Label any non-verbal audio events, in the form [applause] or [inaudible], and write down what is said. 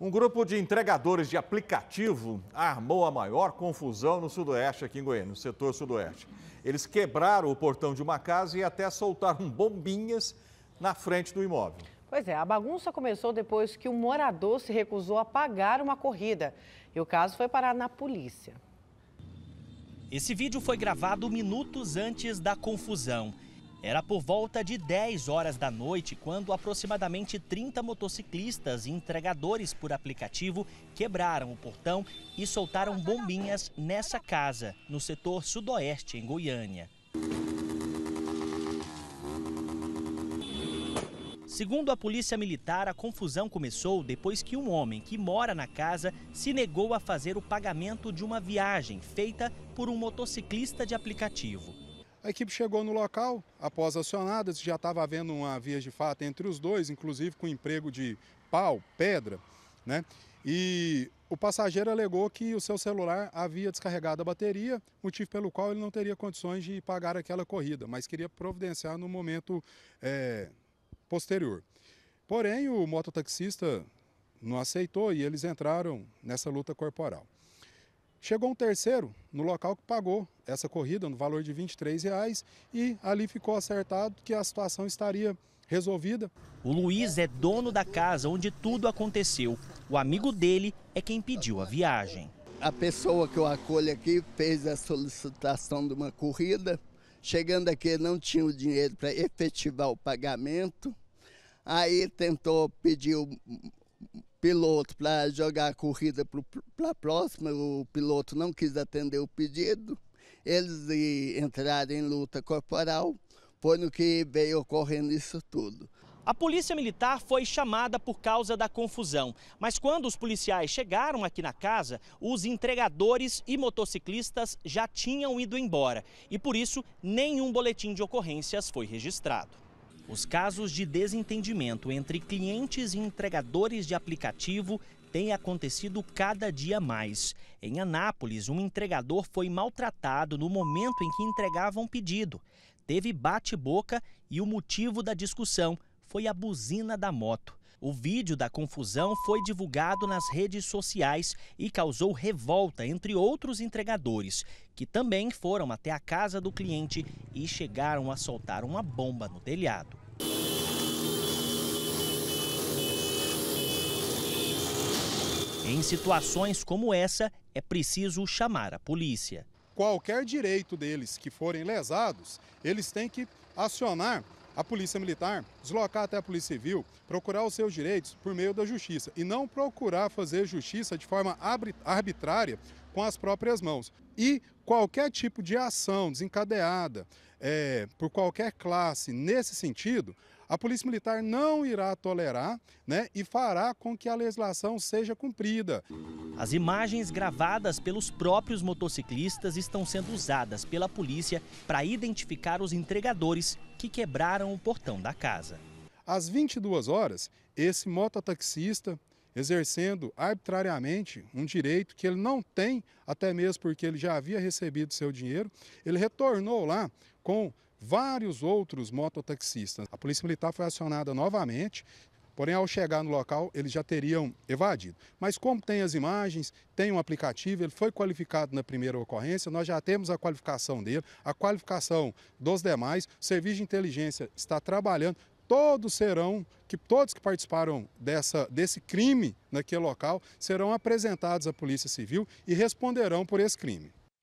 Um grupo de entregadores de aplicativo armou a maior confusão no Sudoeste, aqui em Goiânia, no setor Sudoeste. Eles quebraram o portão de uma casa e até soltaram [laughs] bombinhas na frente do imóvel. Pois é, a bagunça começou depois que um morador se recusou a pagar uma corrida. E o caso foi parar na polícia. Esse vídeo foi gravado minutos antes da confusão. Era por volta de 10 horas da noite quando aproximadamente 30 motociclistas e entregadores por aplicativo quebraram o portão e soltaram bombinhas nessa casa, no setor sudoeste, em Goiânia. Segundo a polícia militar, a confusão começou depois que um homem que mora na casa se negou a fazer o pagamento de uma viagem feita por um motociclista de aplicativo. A equipe chegou no local, após acionadas, já estava havendo uma via de fato entre os dois, inclusive com emprego de pau, pedra, né? E o passageiro alegou que o seu celular havia descarregado a bateria, motivo pelo qual ele não teria condições de pagar aquela corrida, mas queria providenciar no momento é, posterior. Porém, o mototaxista não aceitou e eles entraram nessa luta corporal. Chegou um terceiro no local que pagou essa corrida no valor de R$ 23 reais, e ali ficou acertado que a situação estaria resolvida. O Luiz é dono da casa onde tudo aconteceu. O amigo dele é quem pediu a viagem. A pessoa que eu acolho aqui fez a solicitação de uma corrida. Chegando aqui, não tinha o dinheiro para efetivar o pagamento. Aí tentou pedir piloto para jogar a corrida para a próxima, o piloto não quis atender o pedido, eles entraram em luta corporal, foi no que veio ocorrendo isso tudo. A polícia militar foi chamada por causa da confusão, mas quando os policiais chegaram aqui na casa, os entregadores e motociclistas já tinham ido embora e por isso nenhum boletim de ocorrências foi registrado. Os casos de desentendimento entre clientes e entregadores de aplicativo têm acontecido cada dia mais. Em Anápolis, um entregador foi maltratado no momento em que entregava um pedido. Teve bate-boca e o motivo da discussão foi a buzina da moto. O vídeo da confusão foi divulgado nas redes sociais e causou revolta entre outros entregadores, que também foram até a casa do cliente e chegaram a soltar uma bomba no telhado. Em situações como essa, é preciso chamar a polícia. Qualquer direito deles que forem lesados, eles têm que acionar a Polícia Militar, deslocar até a Polícia Civil, procurar os seus direitos por meio da justiça e não procurar fazer justiça de forma arbitrária com as próprias mãos. E qualquer tipo de ação desencadeada é, por qualquer classe nesse sentido, a Polícia Militar não irá tolerar né, e fará com que a legislação seja cumprida. As imagens gravadas pelos próprios motociclistas estão sendo usadas pela polícia para identificar os entregadores que quebraram o portão da casa. Às 22 horas, esse mototaxista exercendo arbitrariamente um direito que ele não tem, até mesmo porque ele já havia recebido seu dinheiro, ele retornou lá com vários outros mototaxistas. A Polícia Militar foi acionada novamente, porém, ao chegar no local, eles já teriam evadido. Mas, como tem as imagens, tem um aplicativo, ele foi qualificado na primeira ocorrência, nós já temos a qualificação dele, a qualificação dos demais, o Serviço de Inteligência está trabalhando todos serão, que todos que participaram dessa, desse crime naquele local serão apresentados à Polícia Civil e responderão por esse crime.